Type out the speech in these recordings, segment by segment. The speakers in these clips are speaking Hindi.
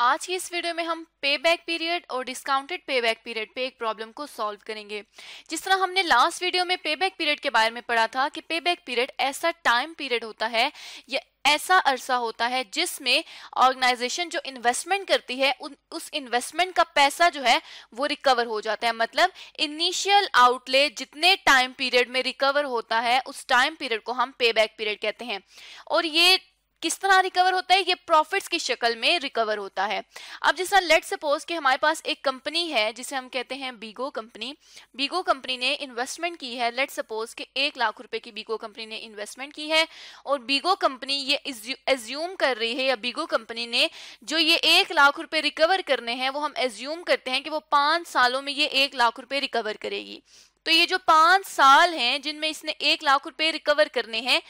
आज की इस वीडियो में हम पे बैक पीरियड और डिस्काउंटेड पे बैक पीरियड पे एक प्रॉब्लम को सॉल्व करेंगे जिस तरह हमने लास्ट वीडियो में पे बैक पीरियड के बारे में पढ़ा था कि पे बैक पीरियड ऐसा टाइम पीरियड होता है या ऐसा अरसा होता है जिसमें ऑर्गेनाइजेशन जो इन्वेस्टमेंट करती है उन, उस इन्वेस्टमेंट का पैसा जो है वो रिकवर हो जाता है मतलब इनिशियल आउटले जितने टाइम पीरियड में रिकवर होता है उस टाइम पीरियड को हम पे बैक पीरियड कहते हैं और ये किस तरह रिकवर होता है ये प्रॉफिट्स की शक्ल में रिकवर होता है अब जैसा लेट सपोज कि हमारे पास एक कंपनी है जिसे हम कहते हैं बीगो कंपनी बीगो कंपनी ने इन्वेस्टमेंट की है लेट सपोज कि एक लाख रुपए की बीगो कंपनी ने इन्वेस्टमेंट की है और बीगो कंपनी ये एज्यूम कर रही है या बीगो कंपनी ने जो ये एक लाख रुपए रिकवर करने हैं वो हम एज्यूम करते हैं कि वो पाँच सालों में ये एक लाख रुपए रिकवर करेगी तो ये जो पांच साल हैं जिनमें इसने एक लाख रुपए रिकवर करने हैं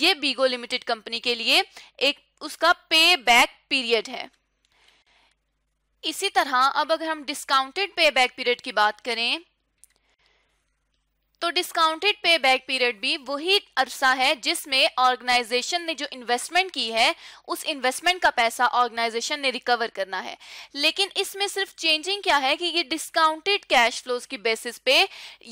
ये बीगो लिमिटेड कंपनी के लिए एक उसका पे बैक पीरियड है इसी तरह अब अगर हम डिस्काउंटेड पे बैक पीरियड की बात करें तो डिस्काउंटेड पे बैक पीरियड भी वही अरसा है जिसमें ऑर्गेनाइजेशन ने जो इन्वेस्टमेंट की है उस इन्वेस्टमेंट का पैसा ऑर्गेनाइजेशन ने रिकवर करना है लेकिन इसमें सिर्फ चेंजिंग क्या है कि ये डिस्काउंटेड कैश फ्लोज की बेसिस पे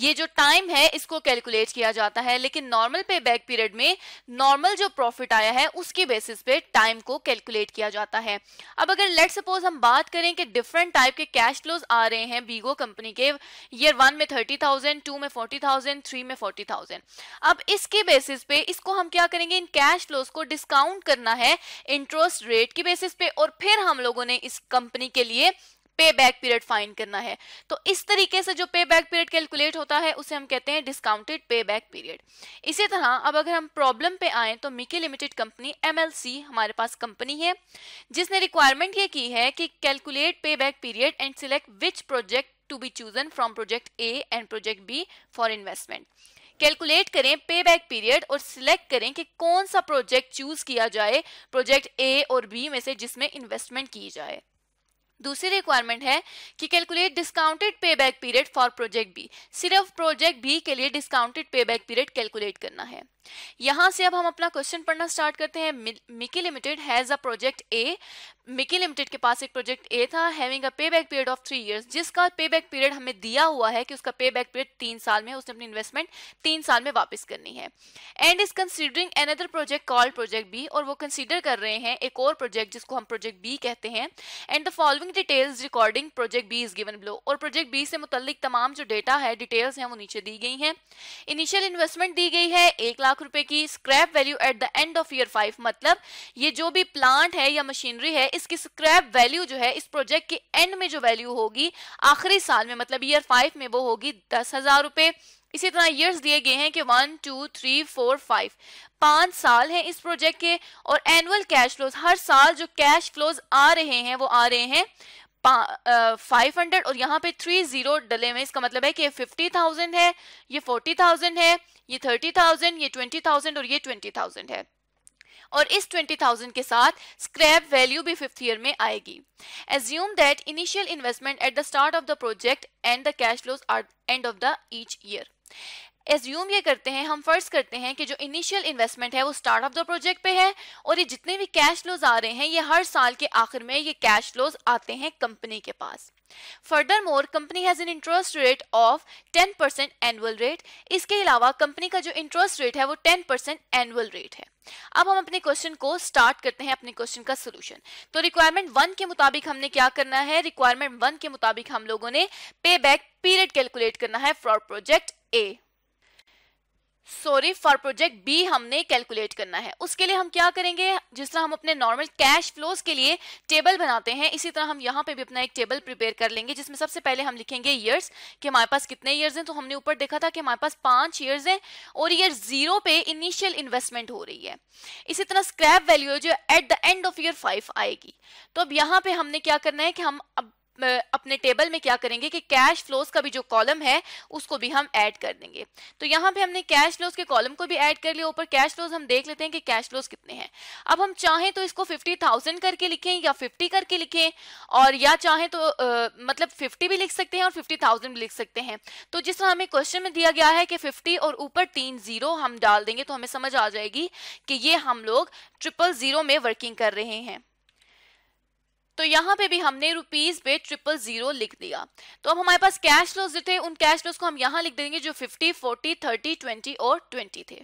ये जो टाइम है इसको कैलकुलेट किया जाता है लेकिन नॉर्मल पे बैक पीरियड में नॉर्मल जो प्रॉफिट आया है उसकी बेसिस पे टाइम को कैलकुलेट किया जाता है अब अगर लेट सपोज हम बात करें कि डिफरेंट टाइप के कैश फ्लोज आ रहे हैं बीगो कंपनी के ईयर वन में थर्टी थाउजेंड टू में फोर्टी थाउजेंड थाउजेंड थ्री में फोर्टी थाउजेंड अब इसके बेसिस पे इसको हम क्या करेंगे इन कैश फ्लोज को डिस्काउंट करना है इंटरेस्ट रेट की बेसिस पे और फिर हम लोगों ने इस कंपनी के लिए पे बैक पीरियड फाइन करना है तो इस तरीके से जो पे बैक पीरियड कैलकुलेट होता है उसे हम कहते हैं डिस्काउंटेड पे बैक पीरियड इसी तरह अब अगर हम प्रॉब्लम पे आए तो मिकी लिमिटेड कंपनी एमएलसी हमारे पास कंपनी है जिसने रिक्वायरमेंट ये की है कि कैलकुलेट पे back period and select which project to be chosen from project A and project B for investment. Calculate करें पे बैक पीरियड और सिलेक्ट करें कि कौन सा प्रोजेक्ट चूज किया जाए प्रोजेक्ट ए और बी में से जिसमें इन्वेस्टमेंट की जाए दूसरी रिक्वायरमेंट है कि कैलकुलेट डिस्काउंटेड पे back period for project B सिर्फ प्रोजेक्ट बी के लिए discounted pay back period calculate करना है यहां से अब हम अपना क्वेश्चन पढ़ना स्टार्ट करते हैं Mickey limited has a project A Mickey limited के पास एक प्रोजेक्ट ए था having a payback period of three years जिसका पेबैक पीरियड हमें दिया हुआ है कि उसका पेबैक पीरियड तीन साल में उसने अपनी इन्वेस्टमेंट तीन साल में वापस करनी है and is considering another project called project B और वो कंसिडर कर रहे हैं एक और प्रोजेक्ट जिसको हम प्रोजेक्ट बी कहते हैं and the following details regarding project B is given below और प्रोजेक्ट बी से मुतलिक तमाम जो डेटा है डिटेल्स हैं वो नीचे दी गई हैं इनिशियल इन्वेस्टमेंट दी गई है एक लाख लाख रुपए की scrap value at the end of year five मतलब ये जो भी प्लांट है या मशीनरी है इसकी स्क्रैप वैल्यू जो है इस प्रोजेक्ट के एंड में जो वैल्यू होगी आखिरी साल में मतलब ईयर फाइव में वो होगी दस हजार रुपए इसी तरह ईयर्स दिए गए हैं कि one two three four five पांच साल हैं इस प्रोजेक्ट के और एनुअल कैश फ्लोज हर साल जो कैश फ्लोज आ रहे हैं वो आ रहे हैं फाइव हंड्रेड और यहाँ पे थ्री जीरो डले हुए इसका मतलब है कि फिफ्टी थाउजेंड है ये फोर्टी थाउजेंड है ये थर्टी थाउजेंड ये ट्वेंटी थाउजेंड और ये ट्वेंटी थाउजेंड है और इस ट्वेंटी थाउजेंड के साथ स्क्रैप वैल्यू भी फिफ्थ ईयर में आएगी assume that initial investment at the start of the project and the cash flows are end of the each year assume ये करते हैं हम फर्स्ट करते हैं कि जो इनिशियल इन्वेस्टमेंट है वो स्टार्ट ऑफ द प्रोजेक्ट पे है और ये जितने भी कैश फ्लोज आ रहे हैं ये हर साल के आखिर में ये कैश फ्लोज आते हैं कंपनी के पास furthermore company has an interest rate of 10 percent annual rate इसके अलावा कंपनी का जो इंटरेस्ट रेट है वो 10 परसेंट एनुअल रेट है अब हम अपने क्वेश्चन को स्टार्ट करते हैं अपने क्वेश्चन का सोल्यूशन तो रिक्वायरमेंट वन के मुताबिक हमने क्या करना है रिक्वायरमेंट वन के मुताबिक हम लोगों ने पे बैक पीरियड कैलकुलेट करना है for project A sorry for project B हमने कैलकुलेट करना है उसके लिए हम क्या करेंगे जिस तरह हम अपने नॉर्मल कैश फ्लोज के लिए टेबल बनाते हैं इसी तरह हम यहाँ पे भी अपना एक टेबल प्रिपेयर कर लेंगे जिसमें सबसे पहले हम लिखेंगे ईयर्स कि हमारे पास कितने ईयर्स हैं तो हमने ऊपर देखा था कि हमारे पास पांच ईयर्स हैं और ईयर जीरो पे इनिशियल इन्वेस्टमेंट हो रही है इसी तरह स्क्रैप वैल्यू जो at the end of year five आएगी तो अब यहाँ पे हमने क्या करना है कि हम अब अपने टेबल में क्या करेंगे कि कैश फ्लोज का भी जो कॉलम है उसको भी हम ऐड कर देंगे तो यहाँ पे हमने कैश फ्लोज के कॉलम को भी ऐड कर लिया ऊपर कैश फ्लोज हम देख लेते हैं कि कैश फ्लोज कितने हैं अब हम चाहें तो इसको फिफ्टी थाउजेंड करके लिखें या फिफ्टी करके लिखें और या चाहें तो आ, मतलब फिफ्टी भी लिख सकते हैं और फिफ्टी थाउजेंड भी लिख सकते हैं तो जिस तरह हमें क्वेश्चन में दिया गया है कि फिफ्टी और ऊपर तीन जीरो हम डाल देंगे तो हमें समझ आ जाएगी कि ये हम लोग ट्रिपल जीरो में वर्किंग कर रहे हैं तो यहाँ पे भी हमने रुपीज पे ट्रिपल जीरो लिख दिया तो अब हमारे पास कैश फ्लोज थे उन कैश फ्लोज को हम यहाँ लिख देंगे जो फिफ्टी फोर्टी थर्टी ट्वेंटी और ट्वेंटी थे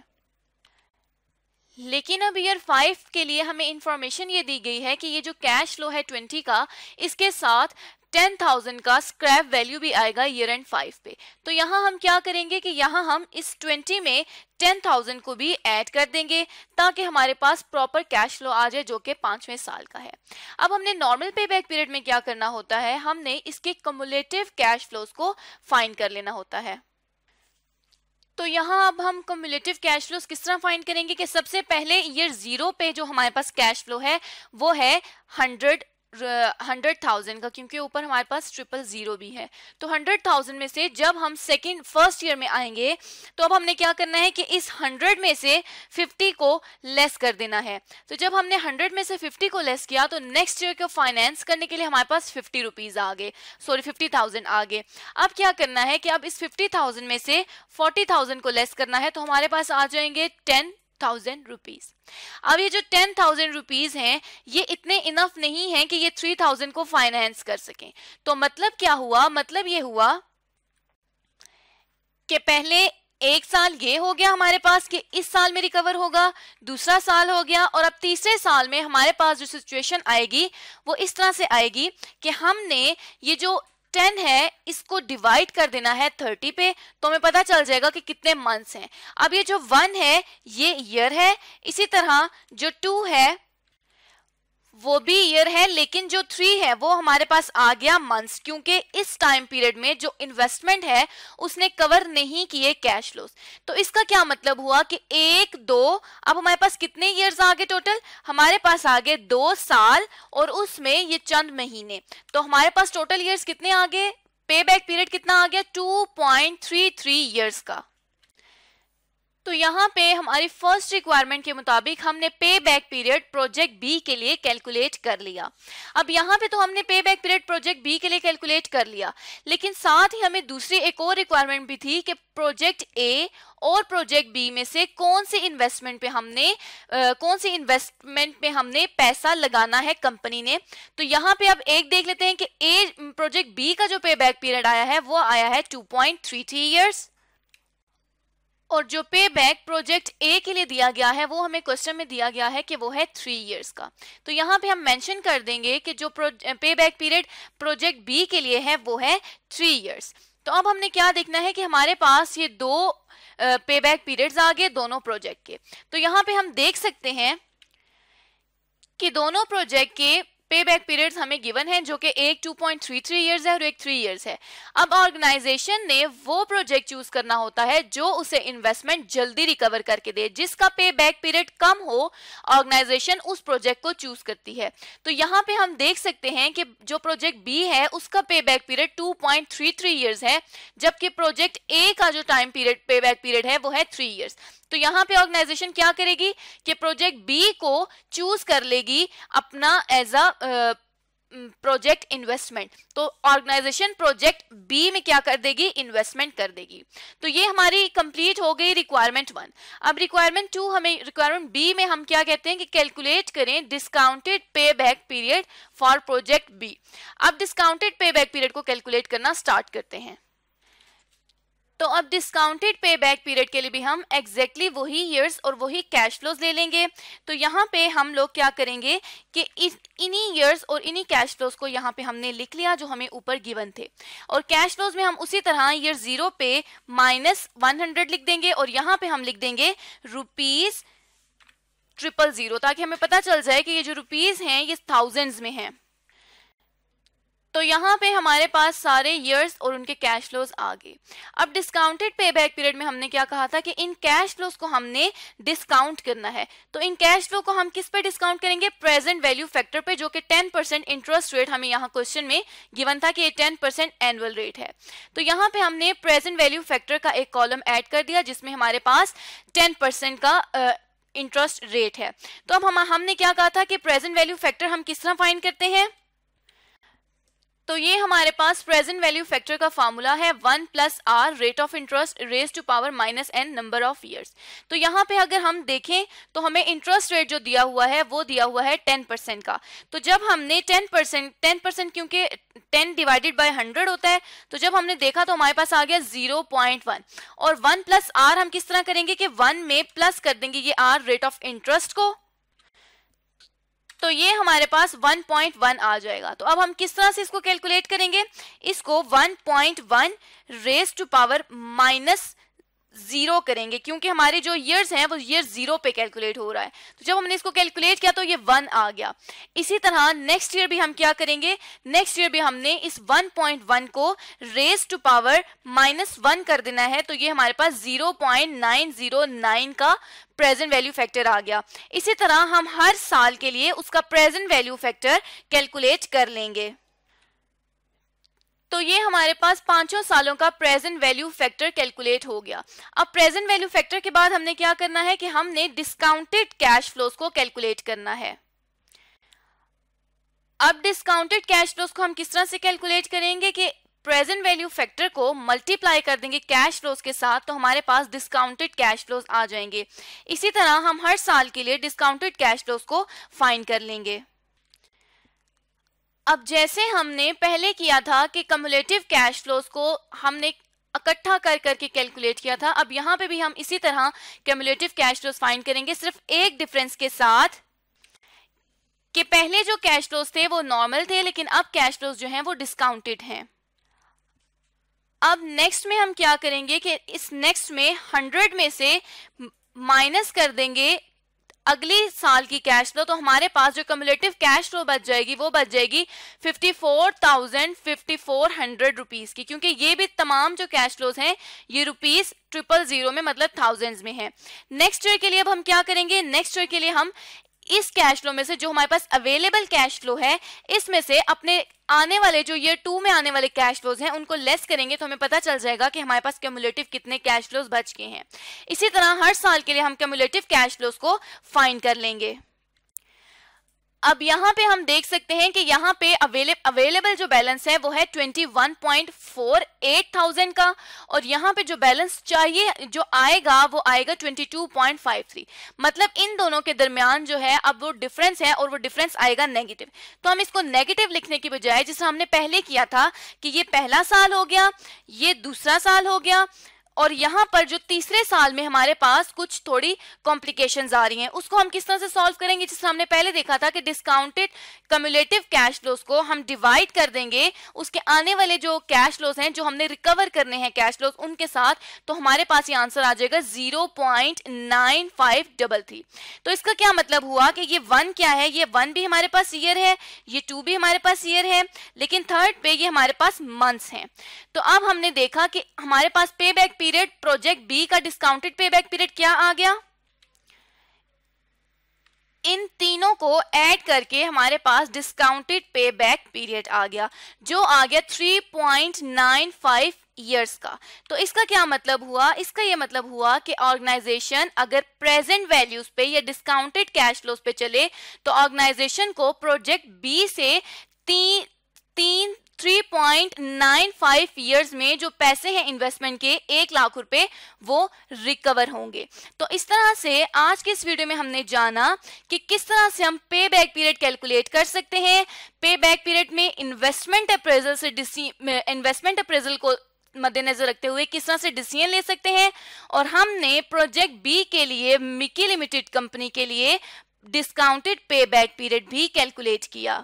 लेकिन अब ईयर फाइव के लिए हमें इंफॉर्मेशन ये दी गई है कि ये जो कैश फ्लो है ट्वेंटी का इसके साथ टेन थाउजेंड का स्क्रैप वैल्यू भी आएगा ईयर एंड फाइव पे तो यहाँ हम क्या करेंगे कि यहाँ हम इस ट्वेंटी में टेन थाउजेंड को भी ऐड कर देंगे ताकि हमारे पास प्रॉपर कैश फ्लो आ जाए जो कि पांचवें साल का है अब हमने नॉर्मल पे बैक पीरियड में क्या करना होता है हमने इसके कमुलेटिव कैश फ्लोज को फाइंड कर लेना होता है तो यहाँ अब हम कम्युलेटिव कैश फ्लो किस तरह फाइंड करेंगे कि सबसे पहले ईयर जीरो पे जो हमारे पास कैश फ्लो है वो है हंड्रेड हंड्रेड थाउजेंड का क्योंकि ऊपर हमारे पास ट्रिपल ज़ीरो भी है तो हंड्रेड थाउजेंड में से जब हम सेकेंड फर्स्ट ईयर में आएंगे तो अब हमने क्या करना है कि इस हंड्रेड में से फिफ्टी को लेस कर देना है तो जब हमने हंड्रेड में से फिफ्टी को लेस किया तो नेक्स्ट ईयर को फाइनेंस करने के लिए हमारे पास फिफ्टी रुपीज़ आ गए सॉरी फिफ्टी थाउजेंड आ गए अब क्या करना है कि अब इस फिफ्टी थाउजेंड में से फोर्टी थाउजेंड को लेस करना है तो हमारे पास आ जाएंगे टेन थाउजेंड रुपीज अब ये जो टेन थाउजेंड रुपीज है ये इतने इनफ नहीं है कि ये थ्री थाउजेंड को फाइनेंस कर सकें तो मतलब क्या हुआ मतलब ये हुआ कि पहले एक साल ये हो गया हमारे पास कि इस साल में रिकवर होगा दूसरा साल हो गया और अब तीसरे साल में हमारे पास जो सिचुएशन आएगी वो इस तरह से आएगी कि हमने ये जो टेन है इसको डिवाइड कर देना है थर्टी पे तो हमें पता चल जाएगा कि कितने मंथ्स हैं अब ये जो वन है ये ईयर है इसी तरह जो टू है वो भी ईयर है लेकिन जो थ्री है वो हमारे पास आ गया मंथ्स क्योंकि इस टाइम पीरियड में जो इन्वेस्टमेंट है उसने कवर नहीं किए कैश लोस तो इसका क्या मतलब हुआ कि एक दो अब हमारे पास कितने ईयर्स आ गए टोटल हमारे पास आ गए दो साल और उसमें ये चंद महीने तो हमारे पास टोटल ईयर्स कितने आ गए पे बैक पीरियड कितना आ गया two point three three years का तो यहाँ पे हमारी फर्स्ट रिक्वायरमेंट के मुताबिक हमने पे बैक पीरियड प्रोजेक्ट बी के लिए कैलकुलेट कर लिया अब यहाँ पे तो हमने पे बैक पीरियड प्रोजेक्ट बी के लिए कैलकुलेट कर लिया लेकिन साथ ही हमें दूसरी एक और रिक्वायरमेंट भी थी कि प्रोजेक्ट ए और प्रोजेक्ट बी में से कौन सी इन्वेस्टमेंट पे हमने आ, कौन सी इन्वेस्टमेंट पे हमने पैसा लगाना है कंपनी ने तो यहाँ पे अब एक देख लेते हैं कि ए प्रोजेक्ट बी का जो पे बैक पीरियड आया है वो आया है two point three three years और जो पे बैक प्रोजेक्ट ए के लिए दिया गया है वो हमें क्वेश्चन में दिया गया है कि वो है थ्री इयर्स का तो यहाँ पे हम मेंशन कर देंगे कि जो पे बैक पीरियड प्रोजेक्ट बी के लिए है वो है थ्री इयर्स तो अब हमने क्या देखना है कि हमारे पास ये दो पे बैक पीरियड्स आ गए दोनों प्रोजेक्ट के तो यहाँ पे हम देख सकते हैं कि दोनों प्रोजेक्ट के पे बैक पीरियड्स हमें गिवन है जो कि एक 2.33 पॉइंट ईयर्स है और एक थ्री ईयर्स है अब ऑर्गेनाइजेशन ने वो प्रोजेक्ट चूज करना होता है जो उसे इन्वेस्टमेंट जल्दी रिकवर करके दे जिसका पे बैक पीरियड कम हो ऑर्गेनाइजेशन उस प्रोजेक्ट को चूज करती है तो यहाँ पे हम देख सकते हैं कि जो प्रोजेक्ट बी है उसका पे back period two point years है जबकि प्रोजेक्ट ए का जो टाइम पीरियड पे बैक पीरियड है वो है थ्री ईयर्स तो यहाँ पे ऑर्गेनाइजेशन क्या करेगी कि प्रोजेक्ट बी को चूज कर लेगी अपना एज अ प्रोजेक्ट इन्वेस्टमेंट तो ऑर्गेनाइजेशन प्रोजेक्ट बी में क्या कर देगी इन्वेस्टमेंट कर देगी तो ये हमारी कंप्लीट हो गई रिक्वायरमेंट वन अब रिक्वायरमेंट टू हमें रिक्वायरमेंट बी में हम क्या कहते हैं कि कैलकुलेट करें डिस्काउंटेड पे back period for project B अब डिस्काउंटेड पे बैक पीरियड को कैलकुलेट करना स्टार्ट करते हैं तो अब डिस्काउंटेड पे बैक पीरियड के लिए भी हम एग्जैक्टली exactly वही ईयर्स और वही कैश फ्लोज ले लेंगे तो यहाँ पे हम लोग क्या करेंगे कि इन्हीं ईयर्स और इन्हीं कैश फ्लोज को यहाँ पे हमने लिख लिया जो हमें ऊपर गिवन थे और कैश फ्लोज में हम उसी तरह ईयर जीरो पे माइनस वन हंड्रेड लिख देंगे और यहाँ पे हम लिख देंगे रुपीज ट्रिपल जीरो ताकि हमें पता चल जाए कि ये जो रुपीज हैं ये थाउजेंड्स में हैं तो यहाँ पे हमारे पास सारे ईयर्स और उनके कैश फ्लोज आ गए अब डिस्काउंटेड पे बैक पीरियड में हमने क्या कहा था कि इन कैश फ्लोज को हमने डिस्काउंट करना है तो इन कैश फ्लो को हम किस पे डिस्काउंट करेंगे प्रेजेंट वैल्यू फैक्टर पे जो कि 10% इंटरेस्ट रेट हमें यहाँ क्वेश्चन में गिवन था कि ये 10% एनुअल रेट है तो यहाँ पे हमने प्रेजेंट वैल्यू फैक्टर का एक कॉलम एड कर दिया जिसमें हमारे पास टेन का आ, इंटरेस्ट रेट है तो अब हम हमने क्या कहा था कि प्रेजेंट वैल्यू फैक्टर हम किस तरह फाइंड करते हैं तो ये हमारे पास प्रेजेंट वैल्यू फैक्टर का फॉर्मूला है one plus r rate of interest raise to power minus n number of years तो यहाँ पे अगर हम देखें तो हमें इंटरेस्ट रेट जो दिया हुआ है वो दिया हुआ है टेन परसेंट का तो जब हमने टेन परसेंट टेन परसेंट क्योंकि टेन डिवाइडेड बाय हंड्रेड होता है तो जब हमने देखा तो हमारे पास आ गया जीरो पॉइंट वन और वन प्लस आर हम किस तरह करेंगे कि वन में प्लस कर देंगे ये आर रेट ऑफ इंटरेस्ट को तो ये हमारे पास 1.1 आ जाएगा तो अब हम किस तरह से इसको कैलकुलेट करेंगे इसको 1.1 raise to power minus zero करेंगे क्योंकि हमारे जो ईयर्स हैं वो ईयर जीरो पे कैलकुलेट हो रहा है तो जब हमने इसको कैलकुलेट किया तो ये वन आ गया इसी तरह नेक्स्ट ईयर भी हम क्या करेंगे नेक्स्ट ईयर भी हमने इस 1.1 को raise to power minus one कर देना है तो ये हमारे पास 0.909 का प्रेजेंट वैल्यू फैक्टर आ गया इसी तरह हम हर साल के लिए उसका प्रेजेंट वैल्यू फैक्टर कैलकुलेट कर लेंगे तो ये हमारे पास पांचों सालों का प्रेजेंट वैल्यू फैक्टर कैलकुलेट हो गया अब प्रेजेंट वैल्यू फैक्टर के बाद हमने क्या करना है कि हमने डिस्काउंटेड कैश फ्लोज को कैलकुलेट करना है अब डिस्काउंटेड कैश फ्लोज को हम किस तरह से कैलकुलेट करेंगे कि प्रेजेंट वैल्यू फैक्टर को मल्टीप्लाई कर देंगे कैश फ्लोज के साथ तो हमारे पास डिस्काउंटेड कैश फ्लोज आ जाएंगे इसी तरह हम हर साल के लिए डिस्काउंटेड कैश फ्लोज को फाइंड कर लेंगे अब जैसे हमने पहले किया था कि कम्युलेटिव कैश फ्लोज को हमने इकट्ठा कर करके कैलकुलेट किया था अब यहां पे भी हम इसी तरह कम्युलेटिव कैश फ्लोज फाइंड करेंगे सिर्फ एक डिफरेंस के साथ कि पहले जो कैश फ्लोज थे वो नॉर्मल थे लेकिन अब कैश फ्लोज जो हैं वो डिस्काउंटेड हैं अब नेक्स्ट में हम क्या करेंगे कि इस नेक्स्ट में हंड्रेड में से माइनस कर देंगे अगले साल की कैश फ्लो तो हमारे पास जो कम्युलेटिव कैश फ्लो बच जाएगी वो बच जाएगी fifty four thousand fifty four hundred rupees की क्योंकि ये भी तमाम जो कैश फ्लोज हैं ये रुपीज ट्रिपल जीरो में मतलब थाउजेंड्स में है नेक्स्ट ईयर के लिए अब हम क्या करेंगे नेक्स्ट ईयर के लिए हम इस कैश फ्लो में से जो हमारे पास अवेलेबल कैश फ्लो है इसमें से अपने आने वाले जो ईयर टू में आने वाले कैश फ्लोज हैं उनको लेस करेंगे तो हमें पता चल जाएगा कि हमारे पास कम्युलेटिव कितने कैश फ्लोज बच गए हैं इसी तरह हर साल के लिए हम कम्युलेटिव कैश फ्लोज को फाइंड कर लेंगे अब यहां पे हम देख सकते हैं कि यहां पे अवेलेबल जो बैलेंस है वो है twenty one point four eight thousand का और यहां पे जो बैलेंस चाहिए जो आएगा वो आएगा twenty two point five three मतलब इन दोनों के दरमियान जो है अब वो डिफरेंस है और वो डिफरेंस आएगा नेगेटिव तो हम इसको नेगेटिव लिखने की बजाय जैसे हमने पहले किया था कि ये पहला साल हो गया ये दूसरा साल हो गया और यहाँ पर जो तीसरे साल में हमारे पास कुछ थोड़ी कॉम्प्लिकेशंस आ रही हैं उसको हम किस तरह से सॉल्व करेंगे जिससे हमने पहले देखा था कि डिस्काउंटेड कम्युलेटिव कैश फ्लोज को हम डिवाइड कर देंगे उसके आने वाले जो कैश फ्लोज हैं जो हमने रिकवर करने हैं कैश फ्लोज उनके साथ तो हमारे पास ये आंसर आ जाएगा जीरो तो इसका क्या मतलब हुआ कि ये वन क्या है ये वन भी हमारे पास ईयर है ये टू भी हमारे पास ईयर है लेकिन थर्ड पे ये हमारे पास मंथस हैं तो अब हमने देखा कि हमारे पास पे बैक पीरियड प्रोजेक्ट बी का डिस्काउंटेड पेबैक पीरियड क्या आ गया इन तीनों को ऐड करके हमारे पास डिस्काउंटेड पे बैक पीरियड आ गया जो आ गया 3.95 ईयर्स का तो इसका क्या मतलब हुआ इसका यह मतलब हुआ कि ऑर्गेनाइजेशन अगर प्रेजेंट वैल्यूज पे या डिस्काउंटेड कैश फ्लोज पे चले तो ऑर्गेनाइजेशन को प्रोजेक्ट बी से तीन तीन 3.95 इयर्स में जो पैसे हैं इन्वेस्टमेंट के एक लाख रुपए वो रिकवर होंगे तो इस तरह से आज के इस वीडियो में हमने जाना कि किस तरह से हम पे बैक पीरियड कैलकुलेट कर सकते हैं पे बैक पीरियड में इन्वेस्टमेंट अप्रेजल से इन्वेस्टमेंट अप्रेजल को मद्देनजर रखते हुए किस तरह से डिसीजन ले सकते हैं और हमने प्रोजेक्ट बी के लिए मिकी लिमिटेड कंपनी के लिए डिस्काउंटेड पे बैक पीरियड भी कैलकुलेट किया